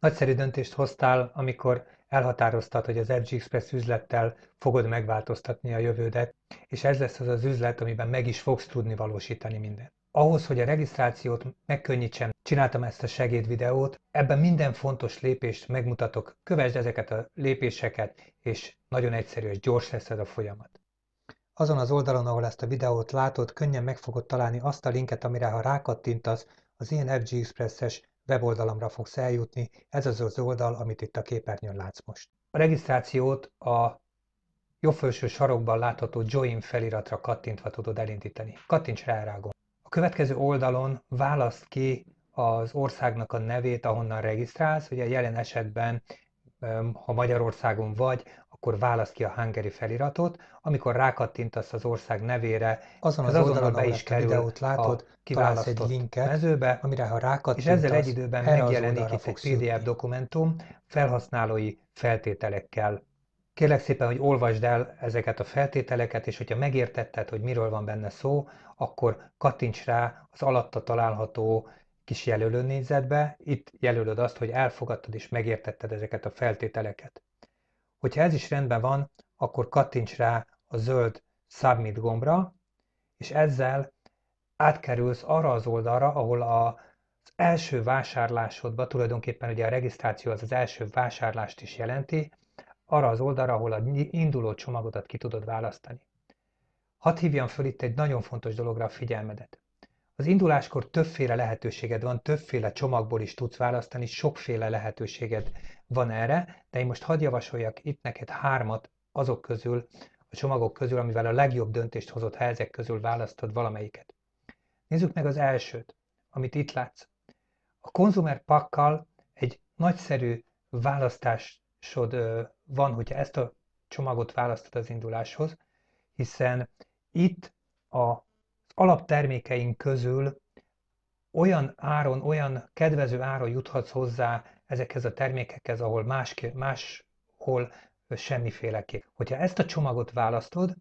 Nagyszerű döntést hoztál, amikor elhatároztad, hogy az Edge Express üzlettel fogod megváltoztatni a jövődet, és ez lesz az az üzlet, amiben meg is fogsz tudni valósítani mindent. Ahhoz, hogy a regisztrációt megkönnyítsem, csináltam ezt a segédvideót, ebben minden fontos lépést megmutatok, kövesd ezeket a lépéseket, és nagyon egyszerű és gyors lesz ez a folyamat. Azon az oldalon, ahol ezt a videót látod, könnyen meg fogod találni azt a linket, amire ha rákattintasz, az én FG Express-es weboldalamra fogsz eljutni, ez az az oldal, amit itt a képernyőn látsz most. A regisztrációt a jobb felső sarokban látható Join feliratra kattintva tudod elindítani. Kattints rá rá gomb. A következő oldalon választ ki az országnak a nevét, ahonnan regisztrálsz, ugye jelen esetben ha Magyarországon vagy, akkor válasz ki a hangeri feliratot, amikor rákattintasz az ország nevére, azon az, az oldalon be is kerül videót látod, találsz egy linket mezőbe, amire ha rákattintasz, és ezzel egy időben megjelenik itt egy PDF dokumentum felhasználói feltételekkel. Kérlek szépen, hogy olvasd el ezeket a feltételeket, és hogyha megértetted, hogy miről van benne szó, akkor kattints rá az alatta található kis jelölő négyzetbe, itt jelölöd azt, hogy elfogadtad és megértetted ezeket a feltételeket. Hogyha ez is rendben van, akkor kattints rá a zöld Submit gombra, és ezzel átkerülsz arra az oldalra, ahol a az első vásárlásodba, tulajdonképpen ugye a regisztráció az az első vásárlást is jelenti, arra az oldalra, ahol a induló csomagodat ki tudod választani. Hadd hívjam föl itt egy nagyon fontos dologra a figyelmedet. Az induláskor többféle lehetőséged van, többféle csomagból is tudsz választani, sokféle lehetőséged van erre, de én most hadd javasoljak itt neked hármat azok közül, a csomagok közül, amivel a legjobb döntést hozott, ha ezek közül választod valamelyiket. Nézzük meg az elsőt, amit itt látsz. A konzumer pakkal egy nagyszerű választásod van, hogyha ezt a csomagot választod az induláshoz, hiszen itt a alaptermékeink közül olyan áron, olyan kedvező áron juthatsz hozzá ezekhez a termékekhez, ahol más, máshol semmiféleképp. Hogyha ezt a csomagot választod,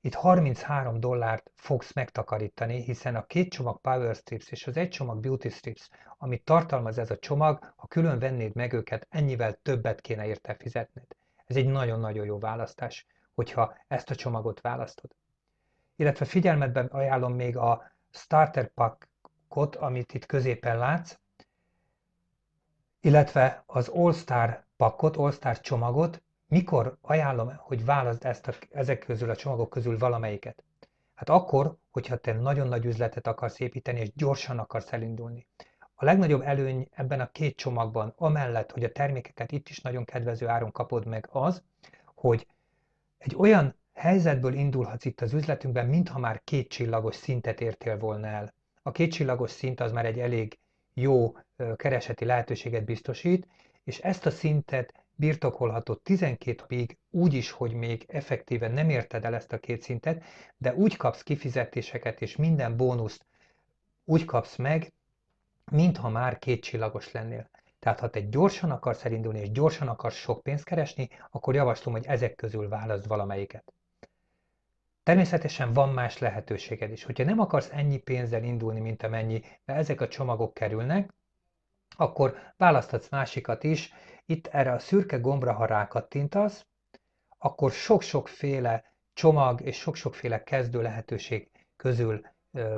itt 33 dollárt fogsz megtakarítani, hiszen a két csomag Power Strips és az egy csomag Beauty Strips, amit tartalmaz ez a csomag, ha külön vennéd meg őket, ennyivel többet kéne érte fizetned. Ez egy nagyon-nagyon jó választás, hogyha ezt a csomagot választod illetve figyelmetben ajánlom még a starter pakkot, amit itt középen látsz, illetve az All Star pakkot, All Star csomagot, mikor ajánlom, hogy válaszd ezt a, ezek közül a csomagok közül valamelyiket? Hát akkor, hogyha te nagyon nagy üzletet akarsz építeni, és gyorsan akarsz elindulni. A legnagyobb előny ebben a két csomagban, amellett, hogy a termékeket itt is nagyon kedvező áron kapod meg az, hogy egy olyan Helyzetből indulhatsz itt az üzletünkben, mintha már kétcsillagos szintet értél volna el. A kétcsillagos szint az már egy elég jó kereseti lehetőséget biztosít, és ezt a szintet birtokolhatod 12 napig úgy is, hogy még effektíven nem érted el ezt a két szintet, de úgy kapsz kifizetéseket és minden bónuszt úgy kapsz meg, mintha már kétcsillagos lennél. Tehát ha te gyorsan akarsz elindulni és gyorsan akarsz sok pénzt keresni, akkor javaslom, hogy ezek közül válaszd valamelyiket. Természetesen van más lehetőséged is. Hogyha nem akarsz ennyi pénzzel indulni, mint amennyi, mert ezek a csomagok kerülnek, akkor választhatsz másikat is. Itt erre a szürke gombra, ha rákattintasz, akkor sok-sokféle csomag és sok-sokféle kezdő lehetőség közül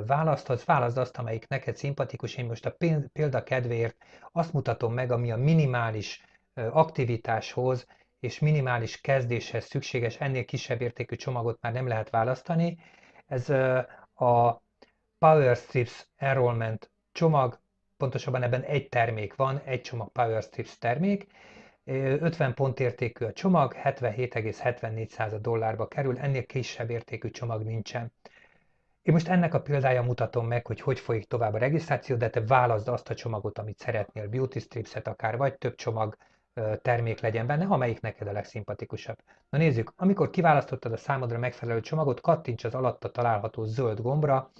választhatsz, válaszd azt, amelyik neked szimpatikus. Én most a példa kedvéért azt mutatom meg, ami a minimális aktivitáshoz és minimális kezdéshez szükséges, ennél kisebb értékű csomagot már nem lehet választani. Ez a PowerStrips Enrollment csomag, pontosabban ebben egy termék van, egy csomag PowerStrips termék, 50 pont értékű a csomag, 77,74 dollárba kerül, ennél kisebb értékű csomag nincsen. Én most ennek a példája mutatom meg, hogy hogy folyik tovább a regisztráció, de te válaszd azt a csomagot, amit szeretnél, beauty strips-et akár, vagy több csomag termék legyen benne, amelyik neked a legszimpatikusabb. Na nézzük, amikor kiválasztottad a számodra megfelelő csomagot, kattints az alatta található zöld gombra,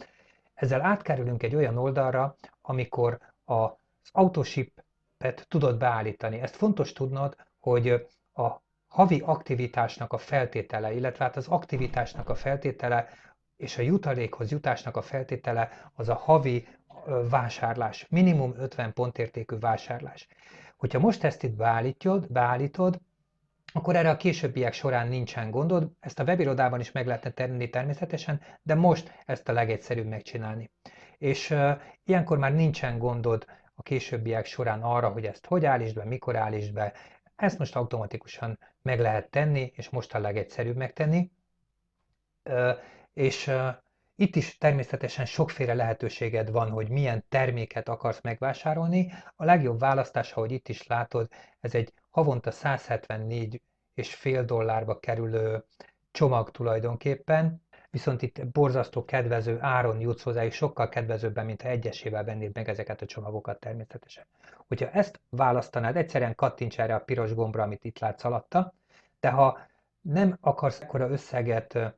ezzel átkerülünk egy olyan oldalra, amikor az autoship-et tudod beállítani. Ezt fontos tudnod, hogy a havi aktivitásnak a feltétele, illetve hát az aktivitásnak a feltétele és a jutalékhoz jutásnak a feltétele az a havi vásárlás, minimum 50 pontértékű vásárlás. Hogyha most ezt itt beállítod, beállítod, akkor erre a későbbiek során nincsen gondod, ezt a webirodában is meg lehetne tenni természetesen, de most ezt a legegyszerűbb megcsinálni. És uh, ilyenkor már nincsen gondod a későbbiek során arra, hogy ezt hogy állítsd be, mikor állítsd be, ezt most automatikusan meg lehet tenni, és most a legegyszerűbb megtenni. Uh, és uh, itt is természetesen sokféle lehetőséged van, hogy milyen terméket akarsz megvásárolni. A legjobb választás, ahogy itt is látod, ez egy havonta 174 és fél dollárba kerülő csomag tulajdonképpen, viszont itt borzasztó kedvező áron jutsz hozzá, és sokkal kedvezőbben, mint ha egyesével vennéd meg ezeket a csomagokat természetesen. Hogyha ezt választanád, egyszerűen kattints erre a piros gombra, amit itt látsz alatta, de ha nem akarsz ekkora összeget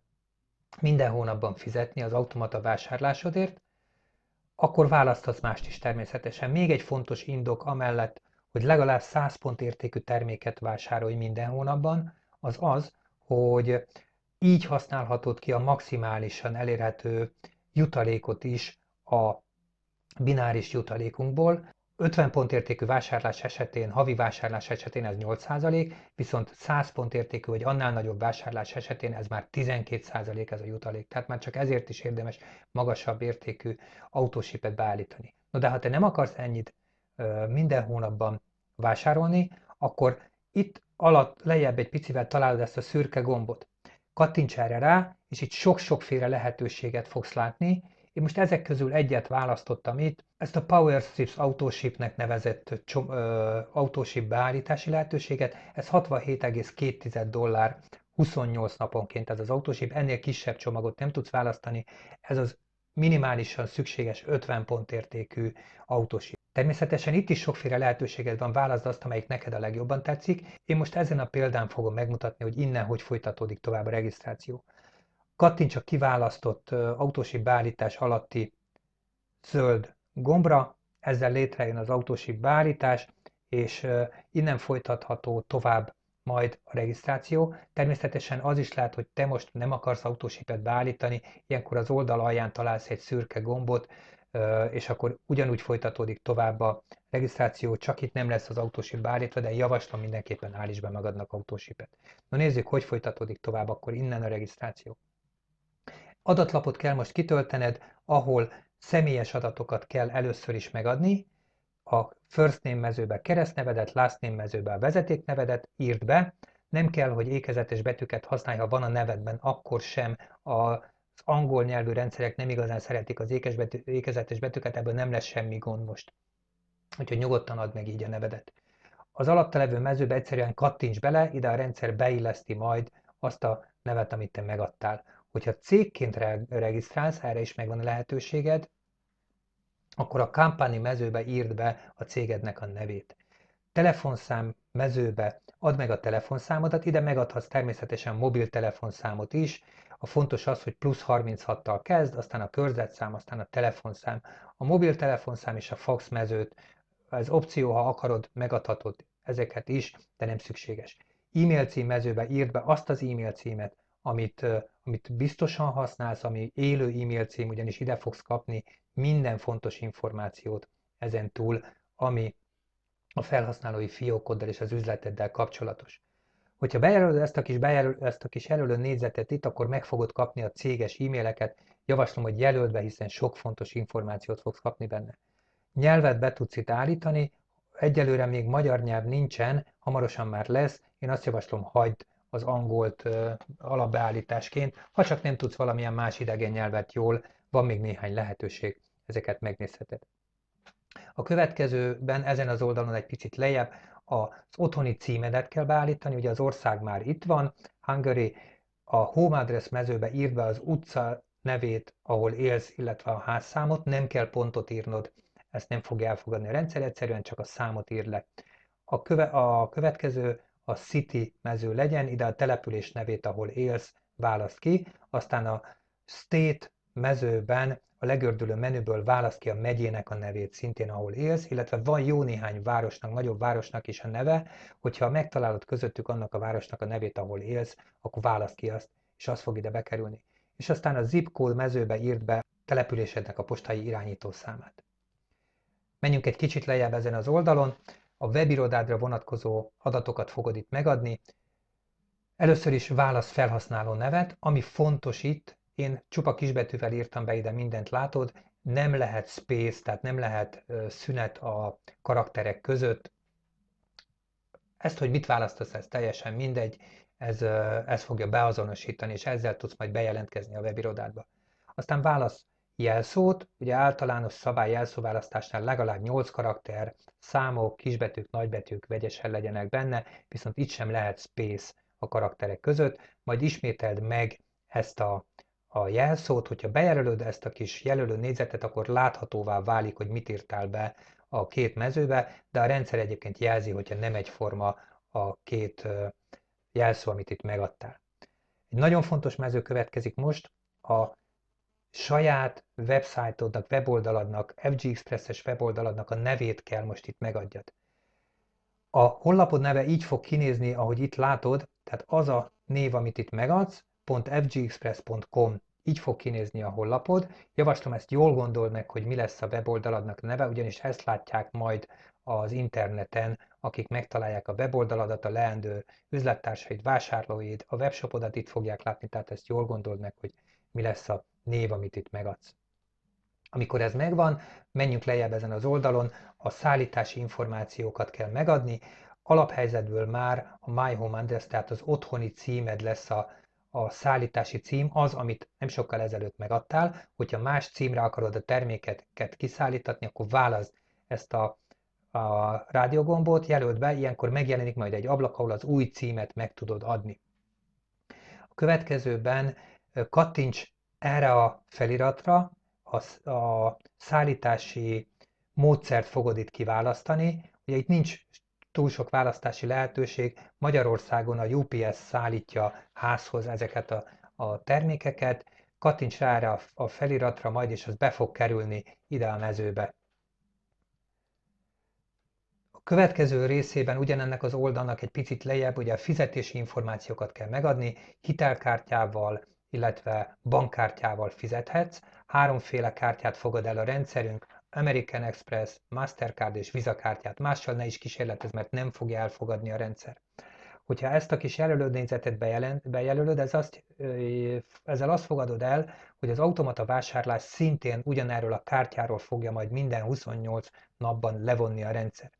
minden hónapban fizetni az automata vásárlásodért, akkor választhatsz mást is természetesen. Még egy fontos indok amellett, hogy legalább 100 pont értékű terméket vásárolj minden hónapban, az az, hogy így használhatod ki a maximálisan elérhető jutalékot is a bináris jutalékunkból, 50 pont értékű vásárlás esetén, havi vásárlás esetén ez 8%, viszont 100 pont értékű vagy annál nagyobb vásárlás esetén ez már 12% ez a jutalék. Tehát már csak ezért is érdemes magasabb értékű autósipet beállítani. No de ha te nem akarsz ennyit minden hónapban vásárolni, akkor itt alatt lejjebb egy picivel találod ezt a szürke gombot. Kattints erre rá, és itt sok-sokféle lehetőséget fogsz látni, én most ezek közül egyet választottam itt, ezt a PowerSips autoshipnek nevezett csom, ö, autoship beállítási lehetőséget, ez 67,2 dollár 28 naponként ez az autoship, ennél kisebb csomagot nem tudsz választani, ez az minimálisan szükséges 50 pont értékű autoship. Természetesen itt is sokféle lehetőséged van, válaszd azt, amelyik neked a legjobban tetszik. Én most ezen a példán fogom megmutatni, hogy innen hogy folytatódik tovább a regisztráció. Kattints a kiválasztott autósi beállítás alatti zöld gombra, ezzel létrejön az autósi beállítás, és innen folytatható tovább majd a regisztráció. Természetesen az is lehet, hogy te most nem akarsz autósipet beállítani, ilyenkor az oldal alján találsz egy szürke gombot, és akkor ugyanúgy folytatódik tovább a regisztráció, csak itt nem lesz az autósip beállítva, de javaslom mindenképpen állíts be magadnak autósipet. Na nézzük, hogy folytatódik tovább akkor innen a regisztráció. Adatlapot kell most kitöltened, ahol személyes adatokat kell először is megadni, a first name mezőbe keresztnevedet, last name mezőbe a vezetéknevedet írd be, nem kell, hogy ékezetes betűket használj, ha van a nevedben, akkor sem a az angol nyelvű rendszerek nem igazán szeretik az ékesbetű, ékezetes betűket, ebből nem lesz semmi gond most. Úgyhogy nyugodtan add meg így a nevedet. Az alatta levő mezőbe egyszerűen kattints bele, ide a rendszer beilleszti majd azt a nevet, amit te megadtál hogyha cégként regisztrálsz, erre is megvan a lehetőséged, akkor a kampányi mezőbe írd be a cégednek a nevét. Telefonszám mezőbe add meg a telefonszámodat, ide megadhatsz természetesen mobiltelefonszámot is, a fontos az, hogy plusz 36-tal kezd, aztán a körzetszám, aztán a telefonszám. A mobiltelefonszám és a fax mezőt, ez opció, ha akarod, megadhatod ezeket is, de nem szükséges. E-mail cím mezőbe írd be azt az e-mail címet, amit, amit biztosan használsz, ami élő e-mail cím, ugyanis ide fogsz kapni minden fontos információt ezen túl, ami a felhasználói fiókoddal és az üzleteddel kapcsolatos. Hogyha bejelölöd ezt a kis, ezt a kis előlő négyzetet itt, akkor meg fogod kapni a céges e-maileket. Javaslom, hogy jelöld be, hiszen sok fontos információt fogsz kapni benne. Nyelvet be tudsz itt állítani, egyelőre még magyar nyelv nincsen, hamarosan már lesz, én azt javaslom, hagyd az angolt alapbeállításként, ha csak nem tudsz valamilyen más idegen nyelvet jól, van még néhány lehetőség, ezeket megnézheted. A következőben ezen az oldalon egy picit lejjebb az otthoni címedet kell beállítani, ugye az ország már itt van, Hungary, a home address mezőbe írd be az utca nevét, ahol élsz, illetve a házszámot, nem kell pontot írnod, ezt nem fogja elfogadni a rendszer, egyszerűen csak a számot ír le. A, köve, a következő a City mező legyen, ide a település nevét, ahol élsz, választ ki, aztán a State mezőben a legördülő menüből választ ki a megyének a nevét szintén, ahol élsz, illetve van jó néhány városnak, nagyobb városnak is a neve, hogyha megtalálod közöttük annak a városnak a nevét, ahol élsz, akkor választ ki azt, és az fog ide bekerülni. És aztán a zip code mezőbe írd be településednek a postai irányító számát. Menjünk egy kicsit lejjebb ezen az oldalon, a webirodádra vonatkozó adatokat fogod itt megadni. Először is válasz felhasználó nevet, ami fontos itt, én csupa kisbetűvel írtam be ide mindent, látod, nem lehet space, tehát nem lehet szünet a karakterek között. Ezt, hogy mit választasz, ez teljesen mindegy, ez, ez fogja beazonosítani, és ezzel tudsz majd bejelentkezni a webirodádba. Aztán válasz jelszót, ugye általános szabály jelszóválasztásnál legalább 8 karakter, számok, kisbetűk, nagybetűk vegyesen legyenek benne, viszont itt sem lehet space a karakterek között, majd ismételd meg ezt a, a jelszót, hogyha bejelölöd ezt a kis jelölő négyzetet, akkor láthatóvá válik, hogy mit írtál be a két mezőbe, de a rendszer egyébként jelzi, hogyha nem egyforma a két jelszó, amit itt megadtál. Egy nagyon fontos mező következik most, a saját websájtodnak, weboldaladnak, Fg es weboldaladnak a nevét kell most itt megadjad. A honlapod neve így fog kinézni, ahogy itt látod, tehát az a név, amit itt megadsz, .fgexpress.com így fog kinézni a honlapod. Javaslom ezt jól gondold meg, hogy mi lesz a weboldaladnak neve, ugyanis ezt látják majd az interneten, akik megtalálják a weboldaladat, a leendő üzlettársaid, vásárlóid, a webshopodat itt fogják látni, tehát ezt jól gondold meg, hogy mi lesz a név, amit itt megadsz. Amikor ez megvan, menjünk lejjebb ezen az oldalon, a szállítási információkat kell megadni, alaphelyzetből már a My Home Address, tehát az otthoni címed lesz a, a szállítási cím, az, amit nem sokkal ezelőtt megadtál, hogyha más címre akarod a terméket kiszállítatni, akkor válasz ezt a, a rádiogombot jelöld be, ilyenkor megjelenik majd egy ablak, ahol az új címet meg tudod adni. A következőben kattints erre a feliratra, a, a szállítási módszert fogod itt kiválasztani. Ugye itt nincs túl sok választási lehetőség, Magyarországon a UPS szállítja házhoz ezeket a, a termékeket, kattints rá erre a feliratra, majd és az be fog kerülni ide a mezőbe. A következő részében ugyanennek az oldalnak egy picit lejjebb, ugye a fizetési információkat kell megadni, hitelkártyával, illetve bankkártyával fizethetsz. Háromféle kártyát fogad el a rendszerünk, American Express, Mastercard és Visa kártyát. Mással ne is kísérletez, mert nem fogja elfogadni a rendszer. Hogyha ezt a kis jelölődnézetet bejelölöd, ez azt, ezzel azt fogadod el, hogy az automata vásárlás szintén ugyanerről a kártyáról fogja majd minden 28 napban levonni a rendszer.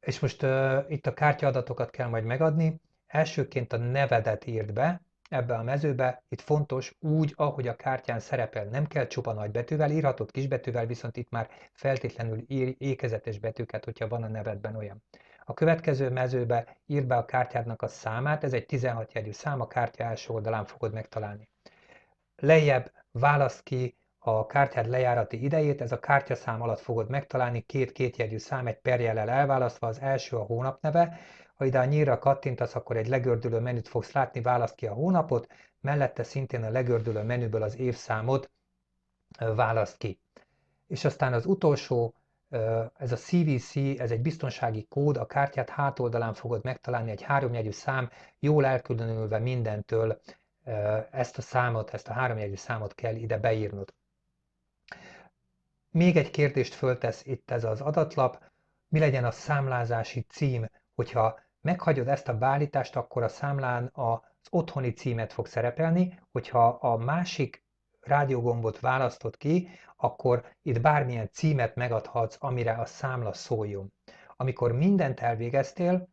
És most uh, itt a kártyaadatokat kell majd megadni. Elsőként a nevedet írd be, ebbe a mezőbe, itt fontos úgy, ahogy a kártyán szerepel, nem kell csupa nagybetűvel, írhatod kisbetűvel, viszont itt már feltétlenül ír ékezetes betűket, hogyha van a nevedben olyan. A következő mezőbe írd be a kártyádnak a számát, ez egy 16 jegyű szám, a kártya első oldalán fogod megtalálni. Lejjebb válasz ki a kártyád lejárati idejét, ez a kártyaszám alatt fogod megtalálni két kétjegyű szám egy perjellel elválasztva, az első a hónap neve, ha ide a nyírra kattintasz, akkor egy legördülő menüt fogsz látni, választ ki a hónapot, mellette szintén a legördülő menüből az évszámot választ ki. És aztán az utolsó, ez a CVC, ez egy biztonsági kód, a kártyát hátoldalán fogod megtalálni, egy háromjegyű szám, jól elkülönülve mindentől ezt a számot, ezt a háromjegyű számot kell ide beírnod. Még egy kérdést föltesz itt ez az adatlap, mi legyen a számlázási cím, hogyha meghagyod ezt a beállítást, akkor a számlán az otthoni címet fog szerepelni, hogyha a másik rádiógombot választod ki, akkor itt bármilyen címet megadhatsz, amire a számla szóljon. Amikor mindent elvégeztél,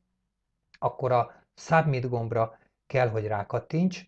akkor a Submit gombra kell, hogy rákattints.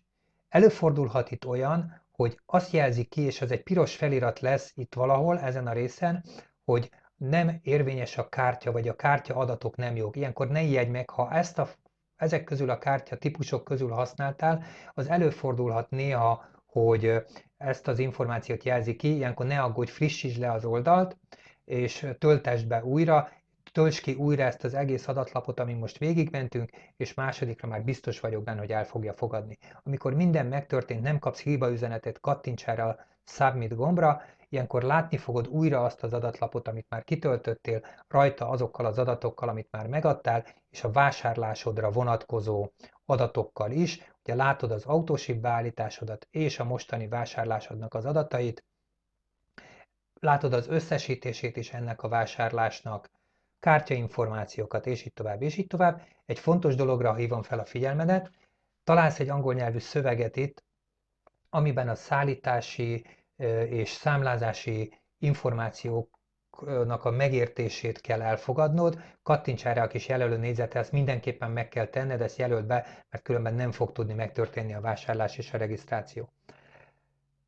Előfordulhat itt olyan, hogy azt jelzi ki, és az egy piros felirat lesz itt valahol ezen a részen, hogy nem érvényes a kártya, vagy a kártya adatok nem jók. Ilyenkor ne ijedj meg, ha ezt a, ezek közül a kártya típusok közül használtál, az előfordulhat néha, hogy ezt az információt jelzi ki, ilyenkor ne aggódj, frissítsd le az oldalt, és töltesd be újra, töltsd ki újra ezt az egész adatlapot, amit most végigmentünk, és másodikra már biztos vagyok benne, hogy el fogja fogadni. Amikor minden megtörtént, nem kapsz hiba üzenetet, kattints erre a Submit gombra, ilyenkor látni fogod újra azt az adatlapot, amit már kitöltöttél, rajta azokkal az adatokkal, amit már megadtál, és a vásárlásodra vonatkozó adatokkal is. Ugye látod az autósibb beállításodat és a mostani vásárlásodnak az adatait, látod az összesítését is ennek a vásárlásnak, kártyainformációkat, és így tovább, és így tovább. Egy fontos dologra hívom fel a figyelmedet, találsz egy angol nyelvű szöveget itt, amiben a szállítási és számlázási információknak a megértését kell elfogadnod, kattints erre a kis jelölő négyzetre, ezt mindenképpen meg kell tenned, ezt jelölt be, mert különben nem fog tudni megtörténni a vásárlás és a regisztráció.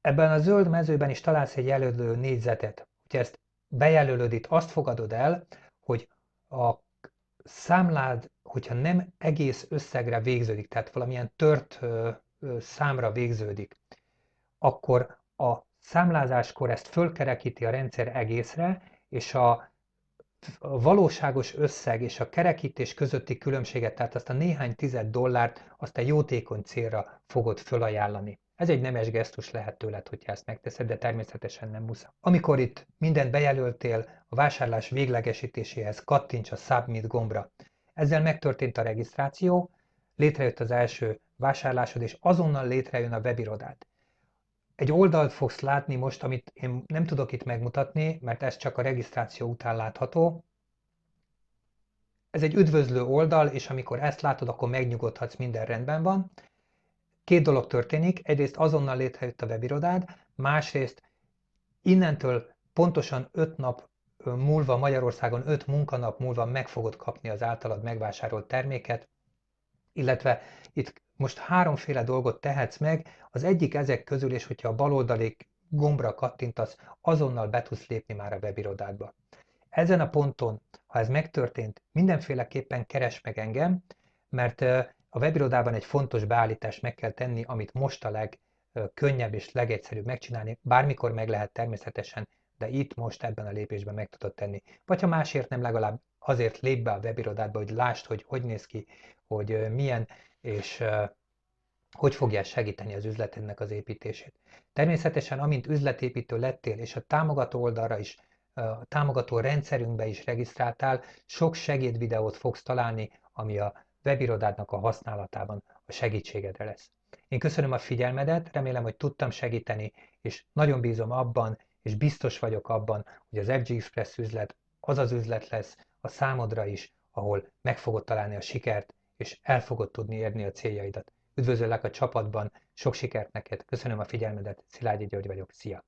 Ebben a zöld mezőben is találsz egy jelölő négyzetet, Ugye ezt bejelölöd itt, azt fogadod el, hogy a számlád, hogyha nem egész összegre végződik, tehát valamilyen tört számra végződik, akkor a számlázáskor ezt fölkerekíti a rendszer egészre, és a valóságos összeg és a kerekítés közötti különbséget, tehát azt a néhány tized dollárt, azt a jótékony célra fogod fölajánlani. Ez egy nemes gesztus lehet tőled, hogy ezt megteszed, de természetesen nem muszáj. Amikor itt mindent bejelöltél, a vásárlás véglegesítéséhez kattints a Submit gombra. Ezzel megtörtént a regisztráció, létrejött az első vásárlásod, és azonnal létrejön a webirodád. Egy oldalt fogsz látni most, amit én nem tudok itt megmutatni, mert ez csak a regisztráció után látható. Ez egy üdvözlő oldal, és amikor ezt látod, akkor megnyugodhatsz, minden rendben van. Két dolog történik, egyrészt azonnal létrejött a webirodád, másrészt innentől pontosan öt nap múlva Magyarországon, öt munkanap múlva meg fogod kapni az általad megvásárolt terméket, illetve itt most háromféle dolgot tehetsz meg, az egyik ezek közül, és hogyha a baloldali gombra kattintasz, azonnal be tudsz lépni már a webirodádba. Ezen a ponton, ha ez megtörtént, mindenféleképpen keres meg engem, mert a webirodában egy fontos beállítást meg kell tenni, amit most a legkönnyebb és legegyszerűbb megcsinálni. Bármikor meg lehet természetesen, de itt most ebben a lépésben meg tudod tenni. Vagy ha másért nem, legalább azért lép be a webirodádba, hogy lásd, hogy hogy néz ki, hogy milyen, és hogy fogja segíteni az üzletednek az építését. Természetesen, amint üzletépítő lettél, és a támogató oldalra is, a támogató rendszerünkbe is regisztráltál, sok segédvideót fogsz találni, ami a webirodádnak a használatában a segítségedre lesz. Én köszönöm a figyelmedet, remélem, hogy tudtam segíteni, és nagyon bízom abban, és biztos vagyok abban, hogy az FG Express üzlet az az üzlet lesz a számodra is, ahol meg fogod találni a sikert, és el fogod tudni érni a céljaidat. Üdvözöllek a csapatban, sok sikert neked, köszönöm a figyelmedet, Szilágyi György vagyok, szia!